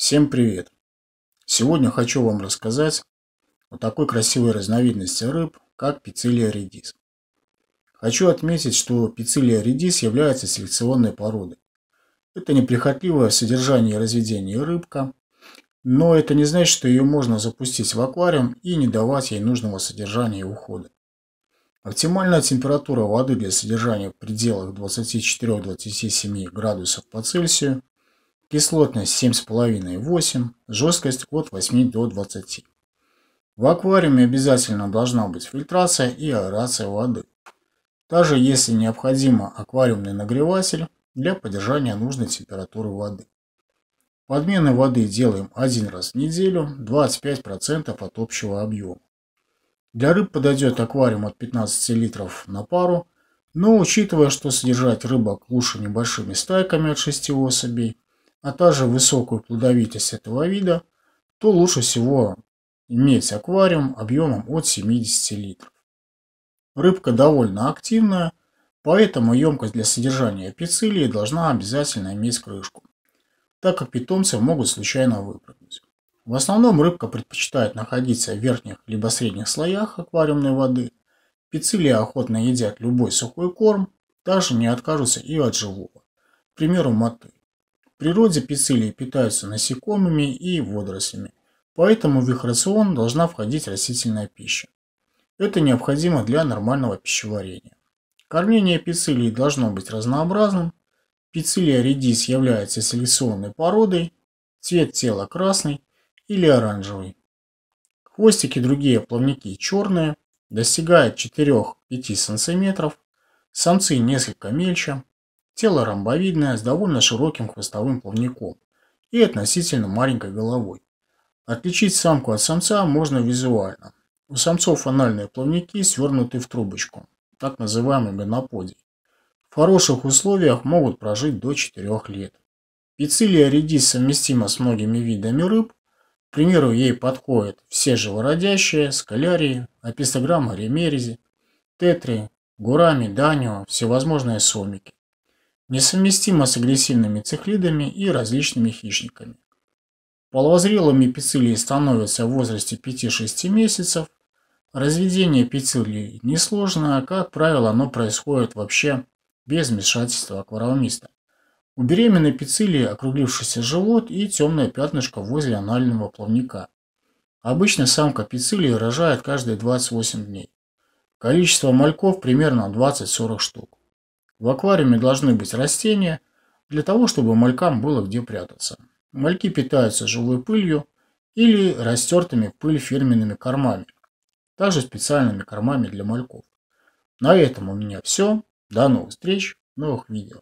Всем привет! Сегодня хочу вам рассказать о такой красивой разновидности рыб, как пицилия редис. Хочу отметить, что пицилия редис является селекционной породой. Это неприхотливое в содержании и разведении рыбка, но это не значит, что ее можно запустить в аквариум и не давать ей нужного содержания и ухода. Оптимальная температура воды для содержания в пределах 24-27 градусов по Цельсию – кислотность 7,5-8, жесткость от 8 до 20. В аквариуме обязательно должна быть фильтрация и аэрация воды. Также, если необходимо, аквариумный нагреватель для поддержания нужной температуры воды. Подмены воды делаем один раз в неделю, 25% от общего объема. Для рыб подойдет аквариум от 15 литров на пару, но учитывая, что содержать рыбок лучше небольшими стайками от 6 особей – а также высокую плодовитость этого вида, то лучше всего иметь аквариум объемом от 70 литров. Рыбка довольно активная, поэтому емкость для содержания апицилии должна обязательно иметь крышку, так как питомцы могут случайно выпрыгнуть. В основном рыбка предпочитает находиться в верхних либо средних слоях аквариумной воды. Пицилии охотно едят любой сухой корм, даже не откажутся и от живого, к примеру, мотыль природе пицилии питаются насекомыми и водорослями, поэтому в их рацион должна входить растительная пища. Это необходимо для нормального пищеварения. Кормление пицилии должно быть разнообразным. Пицилия редис является селекционной породой, цвет тела красный или оранжевый. Хвостики и другие плавники черные, достигают 4-5 см, самцы несколько мельче, Тело ромбовидное, с довольно широким хвостовым плавником и относительно маленькой головой. Отличить самку от самца можно визуально. У самцов анальные плавники свернуты в трубочку, так называемый гоноподий. В хороших условиях могут прожить до 4 лет. Пицилия редис совместима с многими видами рыб. К примеру, ей подходят все живородящие, скалярии, апистограммы ремерези, тетры, гурами, данио, всевозможные сомики несовместима с агрессивными цихлидами и различными хищниками. Половозрелыми пицилии становятся в возрасте 5-6 месяцев. Разведение пицилии несложно, а как правило оно происходит вообще без вмешательства аквариумиста. У беременной пицилии округлившийся живот и темное пятнышко возле анального плавника. Обычно самка пицилии рожает каждые 28 дней. Количество мальков примерно 20-40 штук. В аквариуме должны быть растения, для того, чтобы малькам было где прятаться. Мальки питаются живой пылью или растертыми пыль фирменными кормами, также специальными кормами для мальков. На этом у меня все. До новых встреч, новых видео.